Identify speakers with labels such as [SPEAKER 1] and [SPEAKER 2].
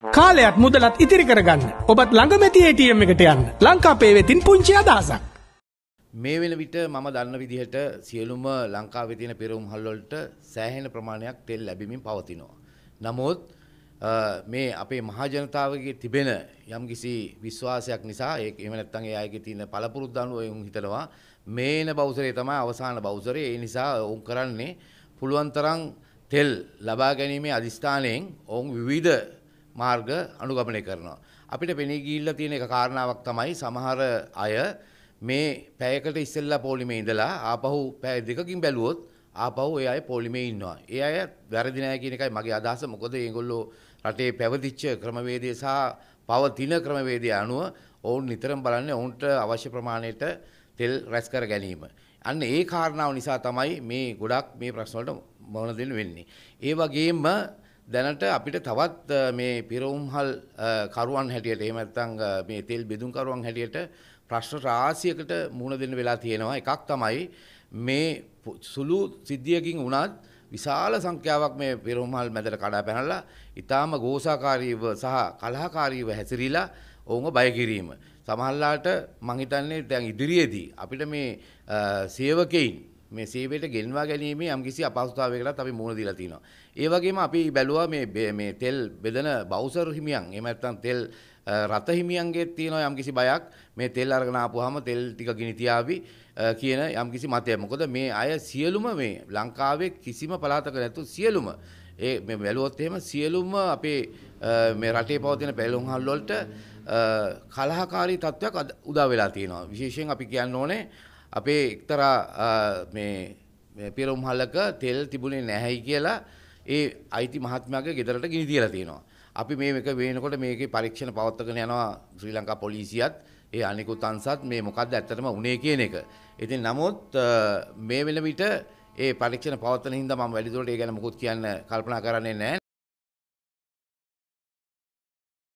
[SPEAKER 1] කාලයත් මුදලත් ඉතිරි කරගන්න ඔබත් ළඟමැති ATM එකට යන්න ලංකාපේ වෙතින් පුංචි අදහසක් මේ වෙන විට මම දන්න විදිහට සියලුම ලංකාවේ තියෙන පෙරවුම් හල්වලට සෑහෙන ප්‍රමාණයක් තෙල් ලැබෙමින් පවතිනවා. නමුත් මේ අපේ මහජනතාවගේ තිබෙන යම්කිසි විශ්වාසයක් නිසා ඒ එහෙම නැත්නම් ඒ අයගේ තියෙන පළපුරුදු අනුව උන් හිතනවා මේන බවුසරේ තමයි අවසාන බවුසරේ. ඒ නිසා උන් කරන්නේ පුළුවන් තරම් තෙල් ලබා ගැනීමේ අදිස්ථානයෙන් ඔවුන් විවිධ මාර්ග අනුගමනය කරනවා. අපිට පෙනී ගිහිල්ලා තියෙන එක කාරණාවක් තමයි සමහර අය මේ පැයකට ඉස්සෙල්ලා පොලිමේ ඉඳලා ආපහු පැය දෙකකින් බැලුවොත් ආපහු ඒ අය පොලිමේ ඉන්නවා. ඒ අය වැරදි නෑ කියන එකයි මගේ අදහස. මොකද මේගොල්ලෝ රටේ පැවතිච්ච ක්‍රමවේදය සහ පවතින ක්‍රමවේදය අනුව ඔවුන් නිතරම බලන්නේ ඔවුන්ට අවශ්‍ය ප්‍රමාණයට තෙල් රැස් කර ගැනීම. අන්න ඒ කාරණාව නිසා තමයි මේ ගොඩක් මේ ප්‍රශ්න වලට මොන දෙන්න වෙන්නේ. ඒ වගේම දැනට අපිට තවත් මේ පිරවුම්හල් කරුවන් හැටියට එහෙම නැත්නම් මේ තෙල් බෙදුම් කරුවන් හැටියට ප්‍රශ්න රාශියකට මුහුණ දෙන්න වෙලා තියෙනවා එකක් තමයි මේ සුළු සිද්ධියකින් වුණත් විශාල සංඛ්‍යාවක් මේ පිරවුම්හල් මැදට කඩා පැනලා ඊටාම ගෝසාකාරීව සහ කලහකාරීව හැසිරීලා ඔවුන්ව බය කිරීම සමහරලාට මම හිතන්නේ දැන් ඉදිරියේදී අපිට මේ සේවකෙයින් මේ සේවයට ගෙන්වා ගැනීමේ යම්කිසි අපහසුතාවයකටත් අපි මුහුණ දීලා තිනවා. ඒ වගේම අපි බැලුවා මේ මේ තෙල් බෙදෙන බවුසර් හිමියන් එහෙම නැත්නම් තෙල් රත හිමියන්ගේ තියෙනවා යම්කිසි බයක් මේ තෙල් අරගෙන ආපුවාම තෙල් ටික ගිනි තියාවි කියන යම්කිසි මතයක්. මොකද මේ අය සියලුම මේ ලංකාවේ කිසිම පළාතක නැතු සියලුම ඒ මේ වැළුවොත් එහෙම සියලුම අපේ මේ රටේ පවතින පැලුම් හල් වලට කලහකාරී තත්වයක් උදා වෙලා තියෙනවා. විශේෂයෙන් අපි කියන්න ඕනේ අපේ එක්තරා පිරුම් හලක තෙල් තිබුණේ නැහැයි කියලා ඒ අයිති මහත්මයාගේ ගෙදරට ගිනි තියලා තියෙනවා. අපි මේ එක වෙනකොට මේකේ පරීක්ෂණ පවත්වාගෙන යනවා ශ්‍රී ලංකා පොලිසියත් ඒ අනිකුත් අංශත් මේ මොකද්ද ඇත්තටම උනේ කියන එක. ඉතින් නමුත් මේ වෙන විට ඒ පරීක්ෂණ පවත්වන හින්දා මම වැඩිදුරට ඒ ගැන මොකුත් කියන්න කල්පනා කරන්නේ නැහැ.